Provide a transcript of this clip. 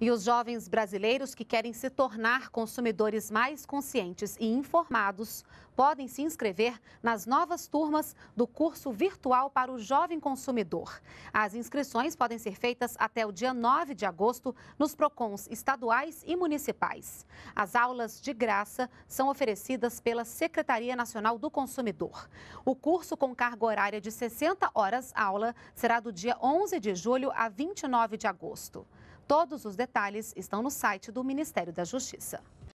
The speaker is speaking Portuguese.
E os jovens brasileiros que querem se tornar consumidores mais conscientes e informados podem se inscrever nas novas turmas do curso virtual para o jovem consumidor. As inscrições podem ser feitas até o dia 9 de agosto nos PROCONs estaduais e municipais. As aulas de graça são oferecidas pela Secretaria Nacional do Consumidor. O curso com carga horária de 60 horas aula será do dia 11 de julho a 29 de agosto. Todos os detalhes estão no site do Ministério da Justiça.